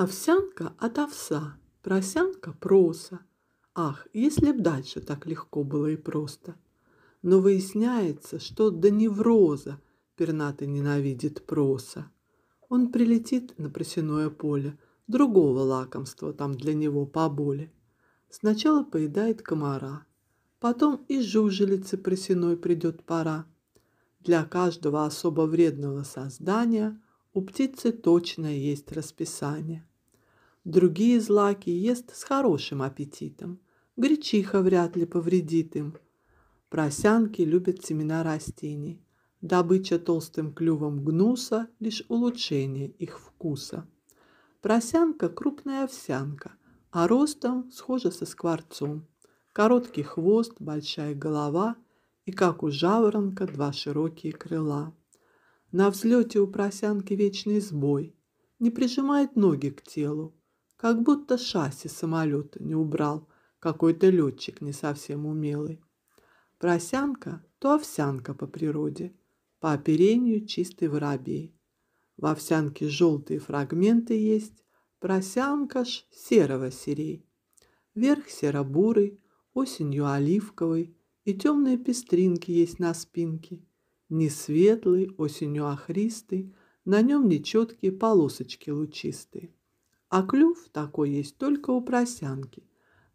Овсянка от овса, просянка проса. Ах, если б дальше так легко было и просто. Но выясняется, что до невроза пернатый ненавидит проса. Он прилетит на просяное поле, другого лакомства там для него поболе. Сначала поедает комара, потом и жужелицы просяной придет пора. Для каждого особо вредного создания у птицы точно есть расписание. Другие злаки ест с хорошим аппетитом. Гречиха вряд ли повредит им. Просянки любят семена растений. Добыча толстым клювом гнуса – лишь улучшение их вкуса. Просянка – крупная овсянка, а ростом схожа со скворцом. Короткий хвост, большая голова и, как у жаворонка, два широкие крыла. На взлете у просянки вечный сбой. Не прижимает ноги к телу, как будто шасси самолета не убрал какой-то летчик не совсем умелый. Просянка то овсянка по природе, по оперению чистый воробей. В овсянке желтые фрагменты есть, просянка ж серого серей. Верх серо-бурый, осенью оливковый, и темные пестринки есть на спинке. Не светлый, осенью охристый, на нем нечеткие полосочки лучистые а клюв такой есть только у просянки.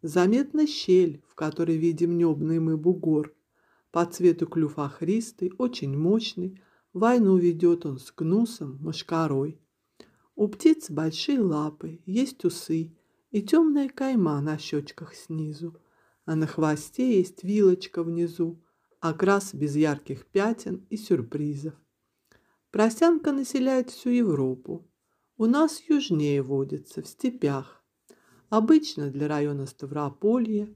Заметна щель, в которой видим небный мы бугор. По цвету клюв охристый, очень мощный, войну ведет он с гнусом, мошкарой. У птиц большие лапы, есть усы и темная кайма на щечках снизу, а на хвосте есть вилочка внизу, окрас без ярких пятен и сюрпризов. Просянка населяет всю Европу, у нас южнее водится, в степях. Обычно для района Ставрополья,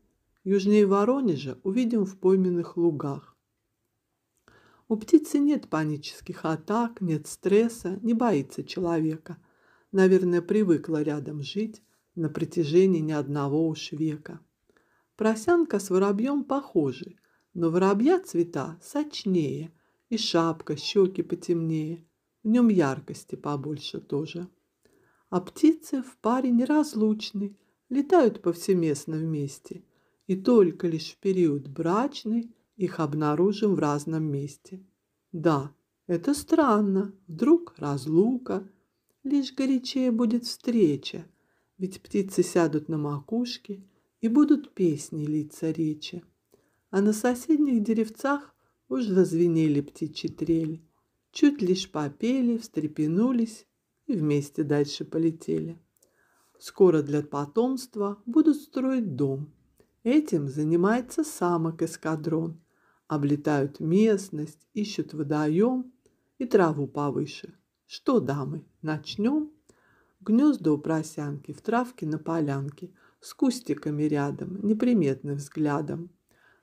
южнее Воронежа увидим в пойменных лугах. У птицы нет панических атак, нет стресса, не боится человека. Наверное, привыкла рядом жить на протяжении не одного уж века. Просянка с воробьем похожи, но воробья цвета сочнее, и шапка, щеки потемнее. В нем яркости побольше тоже. А птицы в паре неразлучны, летают повсеместно вместе. И только лишь в период брачный их обнаружим в разном месте. Да, это странно, вдруг разлука, лишь горячее будет встреча, ведь птицы сядут на макушке и будут песни литься речи. А на соседних деревцах уж зазвенели птичьи трели чуть лишь попели, встрепенулись и вместе дальше полетели. Скоро для потомства будут строить дом. Этим занимается самок эскадрон. Облетают местность, ищут водоем и траву повыше. Что, дамы, начнем? Гнезда у просянки, в травке на полянке, с кустиками рядом, неприметным взглядом.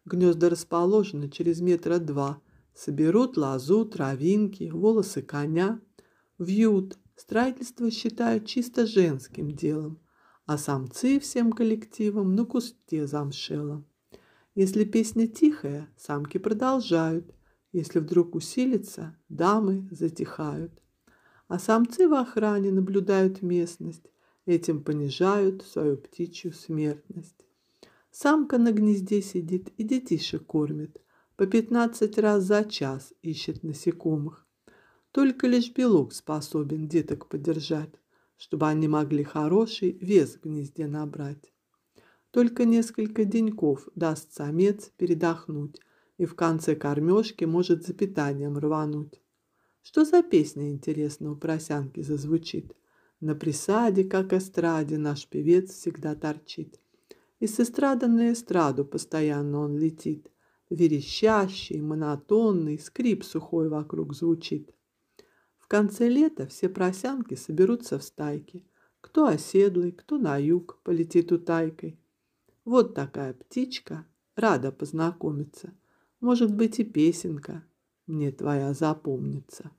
Гнезда расположены через метра два Соберут лозу, травинки, волосы коня, вьют. Строительство считают чисто женским делом, а самцы всем коллективом на кусте замшелом. Если песня тихая, самки продолжают, если вдруг усилится, дамы затихают. А самцы в охране наблюдают местность, этим понижают свою птичью смертность. Самка на гнезде сидит и детишек кормит, по 15 раз за час ищет насекомых. Только лишь белок способен деток подержать, чтобы они могли хороший вес в гнезде набрать. Только несколько деньков даст самец передохнуть и в конце кормежки может за питанием рвануть. Что за песня, интересно, у просянки зазвучит? На присаде, как эстраде, наш певец всегда торчит. И с эстрады на эстраду постоянно он летит верещащий, монотонный скрип сухой вокруг звучит. В конце лета все просянки соберутся в стайке. Кто оседлый, кто на юг полетит утайкой. Вот такая птичка, рада познакомиться. Может быть и песенка мне твоя запомнится.